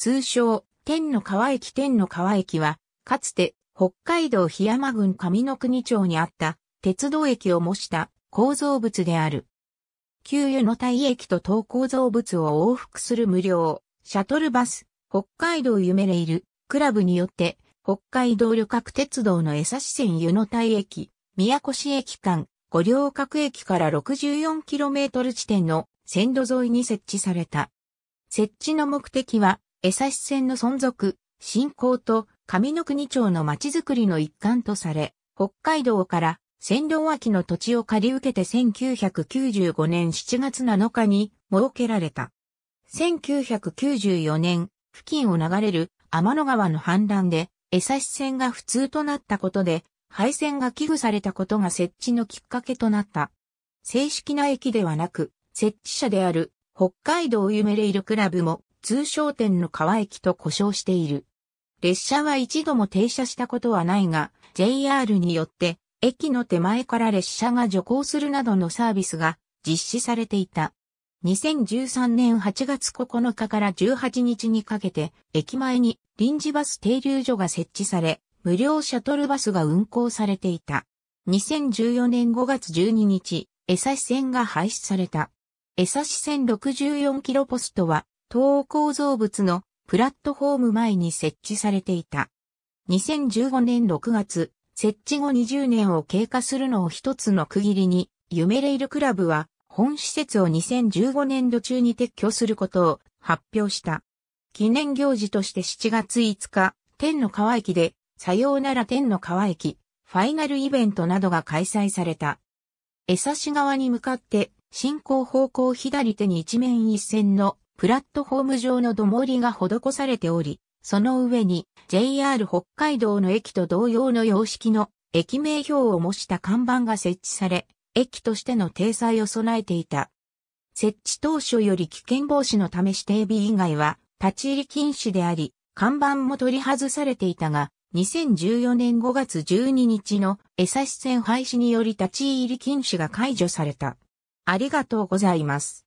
通称、天の川駅天の川駅は、かつて北海道檜山郡上の国町にあった鉄道駅を模した構造物である。旧湯の体駅と等構造物を往復する無料、シャトルバス、北海道夢レイル、クラブによって、北海道旅客鉄道の江差線湯の体駅、宮古市駅間、五稜郭駅から 64km 地点の線路沿いに設置された。設置の目的は、江差線の存続、振興と上の国町の町づくりの一環とされ、北海道から線路脇の土地を借り受けて1995年7月7日に設けられた。1994年、付近を流れる天の川の氾濫で、江差線が不通となったことで、廃線が危惧されたことが設置のきっかけとなった。正式な駅ではなく、設置者である北海道夢レイルクラブも通商店の川駅と呼称している。列車は一度も停車したことはないが、JR によって駅の手前から列車が徐行するなどのサービスが実施されていた。2013年8月9日から18日にかけて、駅前に臨時バス停留所が設置され、無料シャトルバスが運行されていた。2014年5月12日、江差線が廃止された。江差線6 4キロポストは、東欧構造物のプラットフォーム前に設置されていた。2015年6月、設置後20年を経過するのを一つの区切りに、夢レイルクラブは本施設を2015年度中に撤去することを発表した。記念行事として7月5日、天の川駅で、さようなら天の川駅、ファイナルイベントなどが開催された。江差側に向かって、進行方向左手に一面一線のプラットフォーム上の土盛りが施されており、その上に JR 北海道の駅と同様の様式の駅名表を模した看板が設置され、駅としての体裁を備えていた。設置当初より危険防止のため指定日以外は立ち入り禁止であり、看板も取り外されていたが、2014年5月12日の江差線廃止により立ち入り禁止が解除された。ありがとうございます。